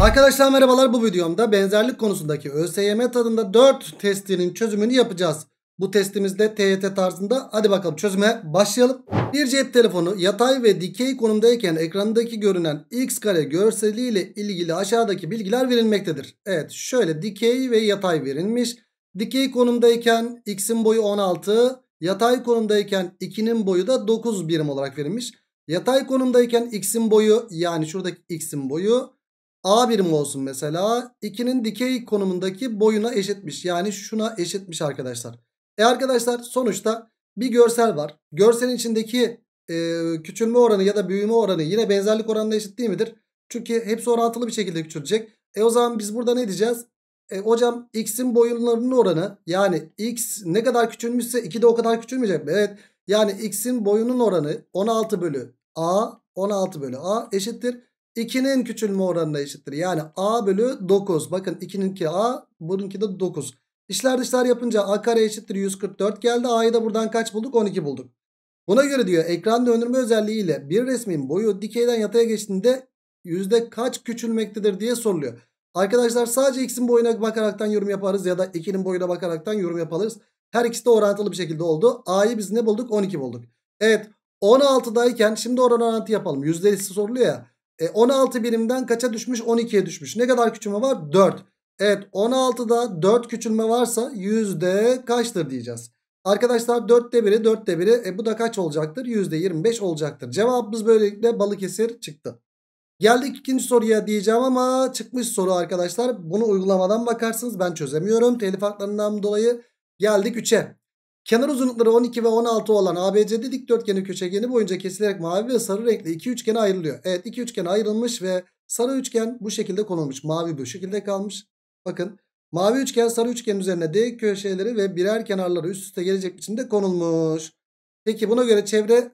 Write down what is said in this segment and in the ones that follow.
Arkadaşlar merhabalar bu videomda benzerlik konusundaki ÖSYM tadında 4 testinin çözümünü yapacağız. Bu testimizde TET tarzında hadi bakalım çözüme başlayalım. Bir cep telefonu yatay ve dikey konumdayken ekrandaki görünen x kare görseliyle ilgili aşağıdaki bilgiler verilmektedir. Evet şöyle dikey ve yatay verilmiş. Dikey konumdayken x'in boyu 16, yatay konumdayken 2'nin boyu da 9 birim olarak verilmiş. Yatay konumdayken x'in boyu yani şuradaki x'in boyu A birim olsun mesela. 2'nin dikey konumundaki boyuna eşitmiş. Yani şuna eşitmiş arkadaşlar. E arkadaşlar sonuçta bir görsel var. Görselin içindeki e, küçülme oranı ya da büyüme oranı yine benzerlik oranına eşit değil midir? Çünkü hepsi orantılı bir şekilde küçülecek. E o zaman biz burada ne diyeceğiz? E, hocam x'in boyunlarının oranı yani x ne kadar küçülmüşse 2 de o kadar küçülmeyecek mi? Evet yani x'in boyunun oranı 16 bölü a 16 bölü a eşittir 2'nin küçülme oranına eşittir. Yani a bölü 9. Bakın 2'nin ki a bununki de 9. İşler dışlar yapınca a kare eşittir 144 geldi. A'yı da buradan kaç bulduk? 12 bulduk. Buna göre diyor ekran döndürme özelliğiyle bir resmin boyu dikeyden yataya geçtiğinde yüzde kaç küçülmektedir diye soruluyor. Arkadaşlar sadece x'in boyuna bakaraktan yorum yaparız ya da 2'nin boyuna bakaraktan yorum yaparız. Her ikisi de orantılı bir şekilde oldu. A'yı biz ne bulduk? 12 bulduk. Evet 16'dayken şimdi oran orantı yapalım. Yüzdelisi soruluyor ya. E, 16 birimden kaça düşmüş? 12'ye düşmüş. Ne kadar küçülme var? 4. Evet 16'da 4 küçülme varsa yüzde kaçtır diyeceğiz. Arkadaşlar 4'te 1'i 4'te 1'i e, bu da kaç olacaktır? Yüzde %25 olacaktır. Cevabımız böylelikle Balıkesir çıktı. Geldik ikinci soruya diyeceğim ama çıkmış soru arkadaşlar. Bunu uygulamadan bakarsınız. Ben çözemiyorum telif haklarından dolayı. Geldik 3'e. Kenar uzunlukları 12 ve 16 olan ABCD dikdörtgeni köşegeni boyunca kesilerek mavi ve sarı renkli iki üçgene ayrılıyor. Evet iki üçgene ayrılmış ve sarı üçgen bu şekilde konulmuş. Mavi bu şekilde kalmış. Bakın mavi üçgen sarı üçgenin üzerine D köşeleri ve birer kenarları üst üste gelecek biçimde konulmuş. Peki buna göre çevre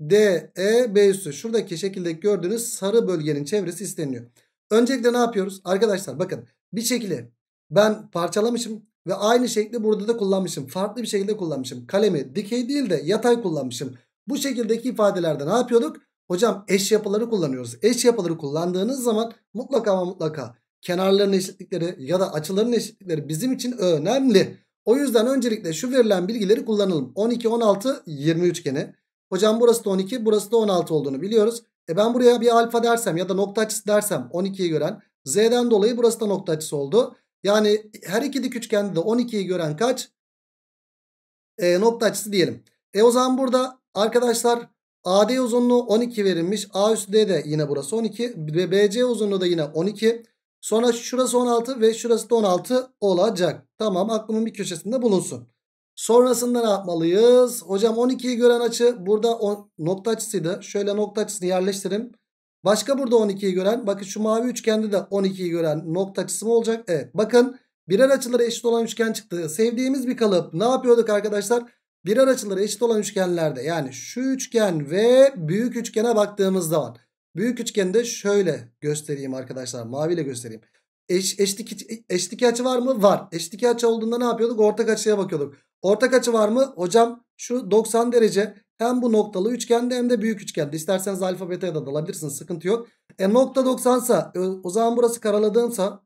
D, E, B üssü. Şuradaki şekilde gördüğünüz sarı bölgenin çevresi isteniyor. Öncelikle ne yapıyoruz? Arkadaşlar bakın bir şekilde ben parçalamışım. Ve aynı şekli burada da kullanmışım. Farklı bir şekilde kullanmışım. Kalemi dikey değil de yatay kullanmışım. Bu şekildeki ifadelerde ne yapıyorduk? Hocam eş yapıları kullanıyoruz. Eş yapıları kullandığınız zaman mutlaka ama mutlaka kenarların eşitlikleri ya da açıların eşitlikleri bizim için önemli. O yüzden öncelikle şu verilen bilgileri kullanalım. 12, 16, 20 üçgeni. Hocam burası da 12, burası da 16 olduğunu biliyoruz. E ben buraya bir alfa dersem ya da nokta açısı dersem 12'ye gören Z'den dolayı burası da nokta açısı oldu. Yani her iki dik üçgende de 12'yi gören kaç? E, nokta açısı diyelim. E o zaman burada arkadaşlar AD uzunluğu 12 verilmiş. A üstü D de yine burası 12. Ve BC uzunluğu da yine 12. Sonra şurası 16 ve şurası da 16 olacak. Tamam aklımın bir köşesinde bulunsun. Sonrasında ne yapmalıyız? Hocam 12'yi gören açı burada on, nokta açısıydı. Şöyle nokta açısını yerleştirin. Başka burada 12'yi gören bakın şu mavi üçgende de 12'yi gören nokta açısı mı olacak? Evet bakın birer açıları eşit olan üçgen çıktı. Sevdiğimiz bir kalıp ne yapıyorduk arkadaşlar? Birer açıları eşit olan üçgenlerde yani şu üçgen ve büyük üçgene baktığımız zaman. Büyük üçgende şöyle göstereyim arkadaşlar maviyle göstereyim. Eş, eşlik, eşlik açı var mı? Var. Eşlik açı olduğunda ne yapıyorduk? Ortak açıya bakıyorduk. Ortak açı var mı? Hocam şu 90 derece. Hem bu noktalı üçgende hem de büyük üçgende. İsterseniz alfa beta'ya da dalabilirsiniz. Sıkıntı yok. E nokta 90 e, o zaman burası karaladığımsa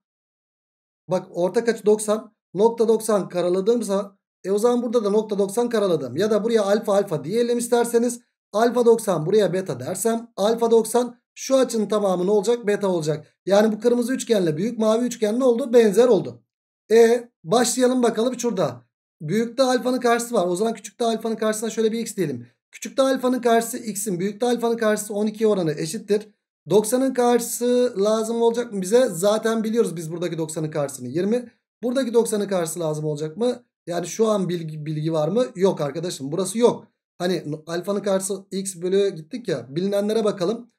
bak ortak açı 90 nokta 90 karaladığımsa e o zaman burada da nokta 90 karaladım. Ya da buraya alfa alfa diyelim isterseniz. Alfa 90 buraya beta dersem alfa 90 şu açının tamamı ne olacak? Beta olacak. Yani bu kırmızı üçgenle büyük mavi üçgen ne oldu? Benzer oldu. E başlayalım bakalım şurada. Büyükte alfanın karşısı var. O zaman küçükte alfanın karşısına şöyle bir x diyelim. Küçükte alfanın karşısı x'in büyükte alfanın karşısı 12 oranı eşittir. 90'ın karşısı lazım olacak mı bize? Zaten biliyoruz biz buradaki 90'ın karşısını 20. Buradaki 90'ın karşısı lazım olacak mı? Yani şu an bilgi, bilgi var mı? Yok arkadaşım burası yok. Hani alfanın karşısı x bölü gittik ya bilinenlere bakalım.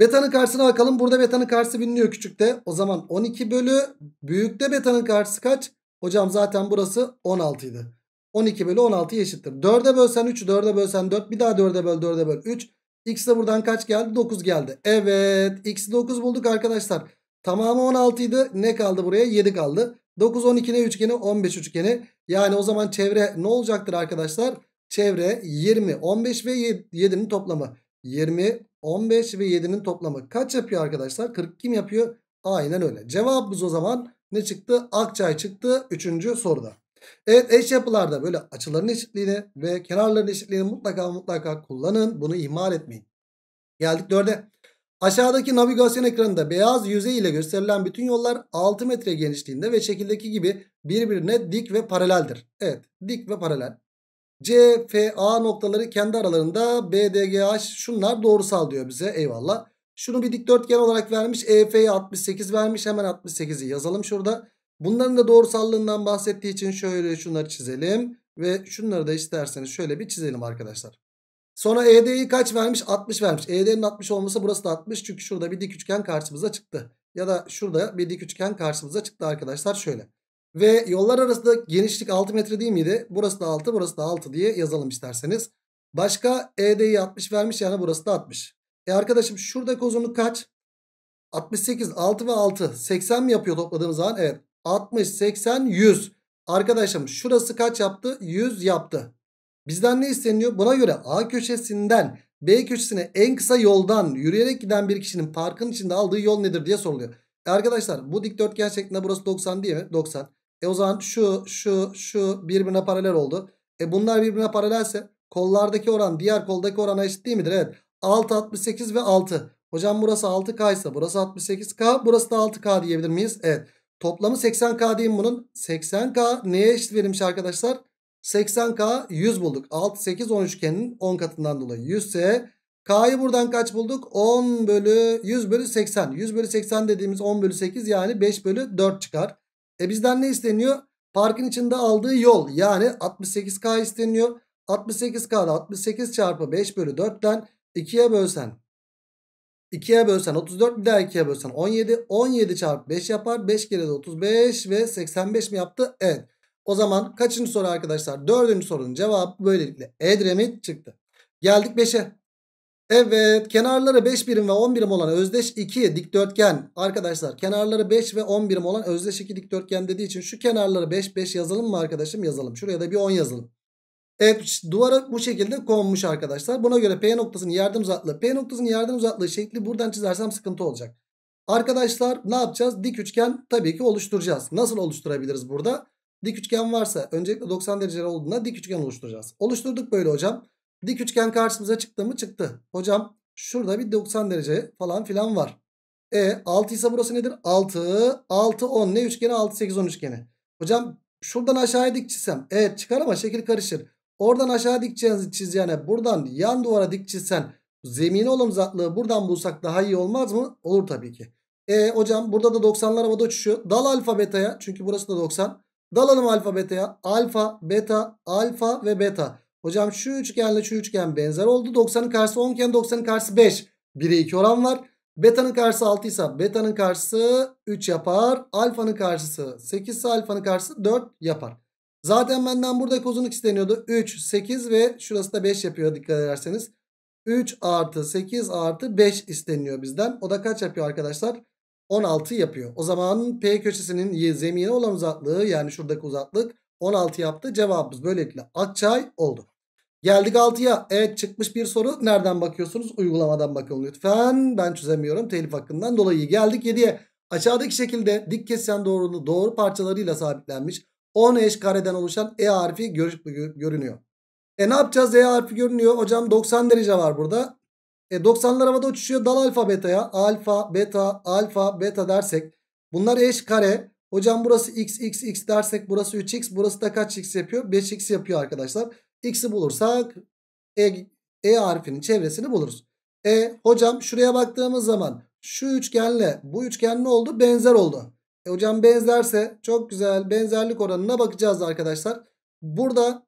Beta'nın karşısına bakalım. Burada beta'nın karşısı biliniyor küçükte. O zaman 12 bölü büyükte beta'nın karşısı kaç? Hocam zaten burası 16 idi. 12 bölü 16 eşittir. 4'e bölsen 3, 4'e bölsen 4. Bir daha 4'e böl, 4'e böl 3. X de buradan kaç geldi? 9 geldi. Evet. X'i 9 bulduk arkadaşlar. Tamamı 16 idi. Ne kaldı buraya? 7 kaldı. 9, 12 ne üçgeni? 15 üçgeni. Yani o zaman çevre ne olacaktır arkadaşlar? Çevre 20, 15 ve 7'nin toplamı. 20, 15 ve 7'nin toplamı kaç yapıyor arkadaşlar? 40 kim yapıyor? Aynen öyle. Cevabımız o zaman ne çıktı? Akçay çıktı 3. soruda. Evet eş yapılarda böyle açıların eşitliğini ve kenarların eşitliğini mutlaka mutlaka kullanın. Bunu ihmal etmeyin. Geldik 4'e. Aşağıdaki navigasyon ekranında beyaz yüzey ile gösterilen bütün yollar 6 metre genişliğinde ve şekildeki gibi birbirine dik ve paraleldir. Evet dik ve paralel. C, F, A noktaları kendi aralarında B, D, G, H şunlar doğrusal diyor bize eyvallah. Şunu bir dikdörtgen olarak vermiş. EF'ye 68 vermiş. Hemen 68'i yazalım şurada. Bunların da doğrusallığından bahsettiği için şöyle şunları çizelim. Ve şunları da isterseniz şöyle bir çizelim arkadaşlar. Sonra ED'yi kaç vermiş? 60 vermiş. ED'nin 60 olması burası da 60. Çünkü şurada bir dik üçgen karşımıza çıktı. Ya da şurada bir dik üçgen karşımıza çıktı arkadaşlar şöyle. Ve yollar arasında genişlik 6 metre değil miydi? Burası da 6, burası da 6 diye yazalım isterseniz. Başka ED'yi 60 vermiş yani burası da 60. E arkadaşım şuradaki uzunluk kaç? 68, 6 ve 6. 80 mi yapıyor topladığımız zaman? Evet. 60, 80, 100. Arkadaşım şurası kaç yaptı? 100 yaptı. Bizden ne isteniyor? Buna göre A köşesinden B köşesine en kısa yoldan yürüyerek giden bir kişinin parkın içinde aldığı yol nedir diye soruluyor. E arkadaşlar bu dikdörtgen şeklinde burası 90 değil mi? 90. E o zaman şu şu şu birbirine paralel oldu. E bunlar birbirine paralelse kollardaki oran diğer koldaki orana eşit değil midir? Evet. 6 68 ve 6. Hocam burası 6K ise burası 68K burası da 6K diyebilir miyiz? Evet. Toplamı 80k diyeyim bunun. 80k neye eşit verilmiş arkadaşlar? 80k 100 bulduk. 6, 8, 10 üçgenin 10 katından dolayı 100 ise k'yı buradan kaç bulduk? 10 bölü 100 bölü 80. 100 bölü 80 dediğimiz 10 bölü 8 yani 5 bölü 4 çıkar. E bizden ne isteniyor? Parkın içinde aldığı yol yani 68k isteniyor. 68k'da 68 çarpı 5 bölü 4'ten 2'ye bölsen 2'ye bölsen 34 bir daha 2'ye bölsen 17. 17 çarpı 5 yapar. 5 kere de 35 ve 85 mi yaptı? Evet. O zaman kaçıncı soru arkadaşlar? Dördüncü sorunun cevabı böylelikle Edremit çıktı. Geldik 5'e. Evet kenarları 5 birim ve 10 birim olan özdeş 2 dikdörtgen. Arkadaşlar kenarları 5 ve 10 birim olan özdeş 2 dikdörtgen dediği için şu kenarları 5 5 yazalım mı arkadaşım? Yazalım. Şuraya da bir 10 yazalım. Evet duvara bu şekilde konmuş arkadaşlar. Buna göre P noktasının yardım uzaklığı. P noktasının yardım uzaklığı şekli buradan çizersem sıkıntı olacak. Arkadaşlar ne yapacağız? Dik üçgen tabii ki oluşturacağız. Nasıl oluşturabiliriz burada? Dik üçgen varsa öncelikle 90 derece olduğunda dik üçgen oluşturacağız. Oluşturduk böyle hocam. Dik üçgen karşımıza çıktı mı? Çıktı. Hocam şurada bir 90 derece falan filan var. E 6 ise burası nedir? 6. 6 10 ne üçgeni? 6 8 10 üçgeni. Hocam şuradan aşağıya dik çizsem. Evet çıkar ama şekil karışır. Oradan aşağı dik çizeceğine buradan yan duvara dik çizsen zemin olum zatlığı buradan bulsak daha iyi olmaz mı? Olur tabii ki. E hocam burada da 90'lar havada uçuşuyor. Dal alfa beta'ya çünkü burası da 90. Dalalım alfa beta'ya. Alfa, beta, alfa ve beta. Hocam şu üçgenle şu üçgen benzer oldu. 90'ın karşısı 10 iken 90'ın karşısı 5. 1'e 2 oran var. Beta'nın karşısı 6 ise beta'nın karşısı 3 yapar. Alfa'nın karşısı 8 ise alfa'nın karşısı 4 yapar. Zaten benden buradaki uzunluk isteniyordu. 3, 8 ve şurası da 5 yapıyor dikkat ederseniz. 3 artı 8 artı 5 isteniyor bizden. O da kaç yapıyor arkadaşlar? 16 yapıyor. O zaman P köşesinin zemine olan uzaklığı yani şuradaki uzaklık 16 yaptı. Cevabımız böylelikle Akçay oldu. Geldik 6'ya. Evet çıkmış bir soru. Nereden bakıyorsunuz? Uygulamadan bakın lütfen. Ben çözemiyorum telif hakkından dolayı. Geldik 7'ye. Aşağıdaki şekilde dik kesişen doğruluğu doğru parçalarıyla sabitlenmiş 10 eş kareden oluşan E harfi gör, görünüyor. E ne yapacağız? E harfi görünüyor. Hocam 90 derece var burada. E 90'lar havada uçuşuyor. Dal alfa beta'ya. Alfa, beta, alfa, beta dersek. Bunlar eş kare. Hocam burası x, x, x dersek burası 3x. Burası da kaç x yapıyor? 5x yapıyor arkadaşlar. X'i bulursak e, e harfinin çevresini buluruz. E hocam şuraya baktığımız zaman şu üçgenle bu üçgen ne oldu? Benzer oldu. E hocam benzerse çok güzel benzerlik oranına bakacağız arkadaşlar. Burada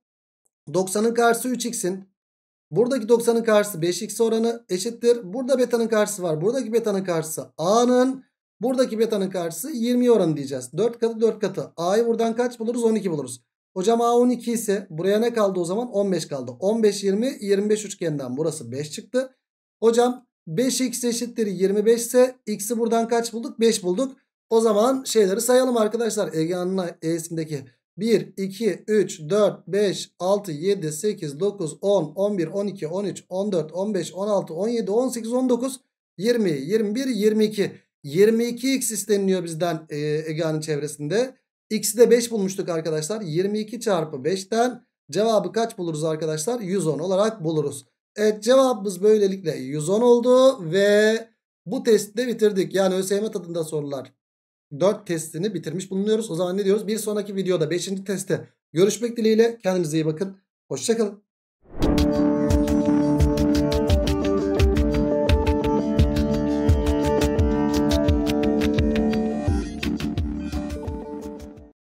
90'ın karşısı 3x'in buradaki 90'ın karşısı 5x oranı eşittir. Burada beta'nın karşısı var. Buradaki beta'nın karşısı a'nın buradaki beta'nın karşısı 20 oranı diyeceğiz. 4 katı 4 katı. a'yı buradan kaç buluruz? 12 buluruz. Hocam a 12 ise buraya ne kaldı o zaman? 15 kaldı. 15 20 25 üçgeninden burası 5 çıktı. Hocam 5x eşittir 25 ise x'i buradan kaç bulduk? 5 bulduk. O zaman şeyleri sayalım arkadaşlar. Ege Anına E'sindeki 1, 2, 3, 4, 5, 6, 7, 8, 9, 10, 11, 12, 13, 14, 15, 16, 17, 18, 19, 20, 21, 22. 22x isteniliyor bizden e, Ege'nin çevresinde. X'i de 5 bulmuştuk arkadaşlar. 22 çarpı 5'ten cevabı kaç buluruz arkadaşlar? 110 olarak buluruz. Evet cevabımız böylelikle 110 oldu ve bu testi de bitirdik. Yani ÖSYM tadında sorular. 4 testini bitirmiş bulunuyoruz. O zaman ne diyoruz? Bir sonraki videoda 5. testte görüşmek dileğiyle. Kendinize iyi bakın. Hoşçakalın.